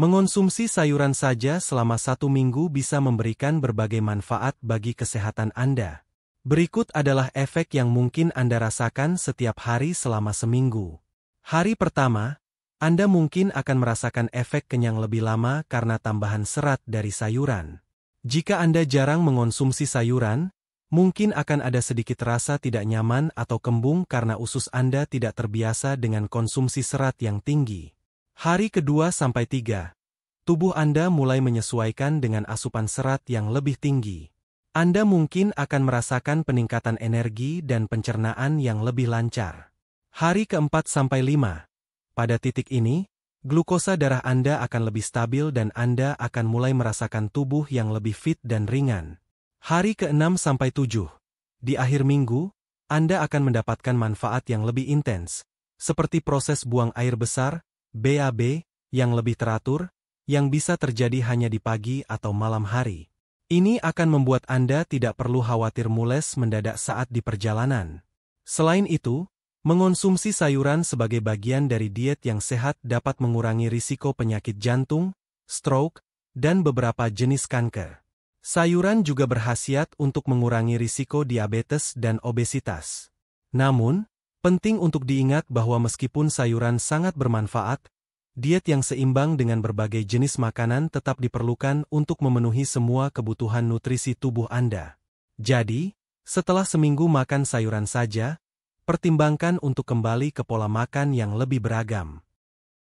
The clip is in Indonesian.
Mengonsumsi sayuran saja selama satu minggu bisa memberikan berbagai manfaat bagi kesehatan Anda. Berikut adalah efek yang mungkin Anda rasakan setiap hari selama seminggu. Hari pertama, Anda mungkin akan merasakan efek kenyang lebih lama karena tambahan serat dari sayuran. Jika Anda jarang mengonsumsi sayuran, mungkin akan ada sedikit rasa tidak nyaman atau kembung karena usus Anda tidak terbiasa dengan konsumsi serat yang tinggi. Hari kedua sampai tiga, tubuh Anda mulai menyesuaikan dengan asupan serat yang lebih tinggi. Anda mungkin akan merasakan peningkatan energi dan pencernaan yang lebih lancar. Hari keempat sampai lima, pada titik ini, glukosa darah Anda akan lebih stabil dan Anda akan mulai merasakan tubuh yang lebih fit dan ringan. Hari keenam sampai tujuh, di akhir minggu, Anda akan mendapatkan manfaat yang lebih intens, seperti proses buang air besar, BAB, yang lebih teratur, yang bisa terjadi hanya di pagi atau malam hari. Ini akan membuat Anda tidak perlu khawatir mules mendadak saat di perjalanan. Selain itu, mengonsumsi sayuran sebagai bagian dari diet yang sehat dapat mengurangi risiko penyakit jantung, stroke, dan beberapa jenis kanker. Sayuran juga berhasiat untuk mengurangi risiko diabetes dan obesitas. Namun, Penting untuk diingat bahwa meskipun sayuran sangat bermanfaat, diet yang seimbang dengan berbagai jenis makanan tetap diperlukan untuk memenuhi semua kebutuhan nutrisi tubuh Anda. Jadi, setelah seminggu makan sayuran saja, pertimbangkan untuk kembali ke pola makan yang lebih beragam.